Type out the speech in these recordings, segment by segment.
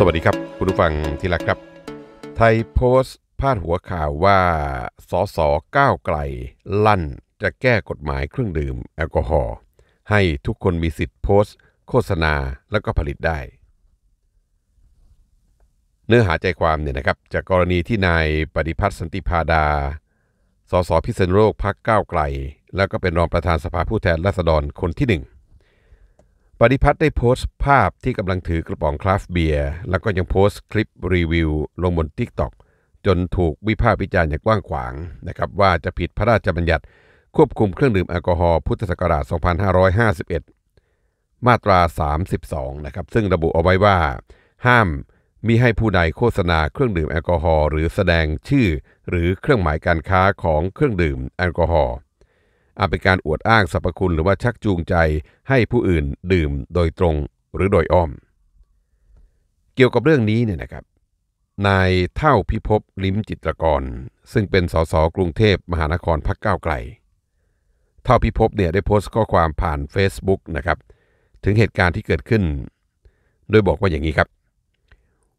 สวัสดีครับ คุณผู้ฟังที่รักครับ ไทยโพสต์พาดหัวข่าวว่าสสก้าวไกลลั่นจะแก้กฎหมายเครื่องดื่มแอลกอฮอล์ให้ทุกคนมีสิทธิ์โพสต์ โฆษณาแล้วก็ผลิตได้ เนื้อหาใจความเนี่ยนะครับ จากกรณีที่นายปฏิพัฒน์สันติพาดาสสพิษณุโลกพักก้าวไกล แล้วก็เป็นรองประธานสภาผู้แทนราษฎรคนที่หนึ่งปฏิพัฒน์ได้โพสต์ภาพที่กำลังถือกระป๋องคราฟเบียร์แล้วก็ยังโพสต์คลิปรีวิวลงบนทิกตอกจนถูกวิพากษ์วิจารณ์อย่างกว้างขวางนะครับว่าจะผิดพระราชบัญญัติควบคุมเครื่องดื่มแอลกอฮอล์พุทธศักราช 2551 มาตรา 32 นะครับซึ่งระบุเอาไว้ว่า ห้ามมีให้ผู้ใดโฆษณาเครื่องดื่มแอลกอฮอล์หรือแสดงชื่อหรือเครื่องหมายการค้าของเครื่องดื่มแอลกอฮอล์อาจเป็นการอวดอ้างสรรพคุณหรือว่าชักจูงใจให้ผู้อื่นดื่มโดยตรงหรือโดยอ้อม เกี่ยวกับเรื่องนี้เนี่ยนะครับ นายเท่าพิภพลิ้มจิตรกร ซึ่งเป็นสสกรุงเทพมหานครพักก้าวไกล เท่าพิภพเนี่ยได้โพสต์ข้อความผ่าน Facebook นะครับถึงเหตุการณ์ที่เกิดขึ้น โดยบอกว่าอย่างนี้ครับ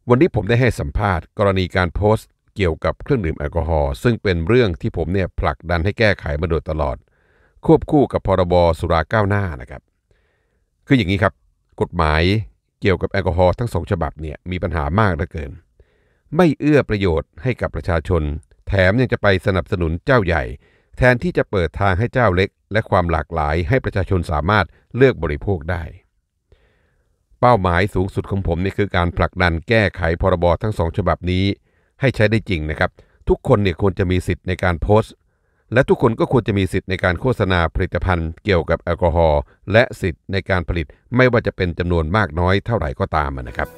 วันนี้ผมได้ให้สัมภาษณ์ กรณีการโพสต์เกี่ยวกับเครื่องดื่มแอลกอฮอล์ซึ่งเป็นเรื่องที่ผมเนี่ยผลักดันให้แก้ไขมาโดยตลอดควบคู่กับพรบ สุราก้าวหน้านะครับคืออย่างนี้ครับ กฎหมายเกี่ยวกับแอลกอฮอล์ทั้งสองฉบับเนี่ยมีปัญหามากเหลือเกิน ไม่เอื้อประโยชน์ให้กับประชาชน แถมยังจะไปสนับสนุนเจ้าใหญ่ แทนที่จะเปิดทางให้เจ้าเล็ก และความหลากหลายให้ประชาชนสามารถเลือกบริโภคได้ เป้าหมายสูงสุดของผมนี่คือการผลักดันแก้ไขพรบ ทั้งสองฉบับนี้ให้ใช้ได้จริงนะครับทุกคนเนี่ยควรจะมีสิทธิ์ในการโพสต์และทุกคนก็ควรจะมีสิทธิ์ในการโฆษณาผลิตภัณฑ์เกี่ยวกับแอลกอฮอล์และสิทธิ์ในการผลิตไม่ว่าจะเป็นจำนวนมากน้อยเท่าไหร่ก็ตามนะครับ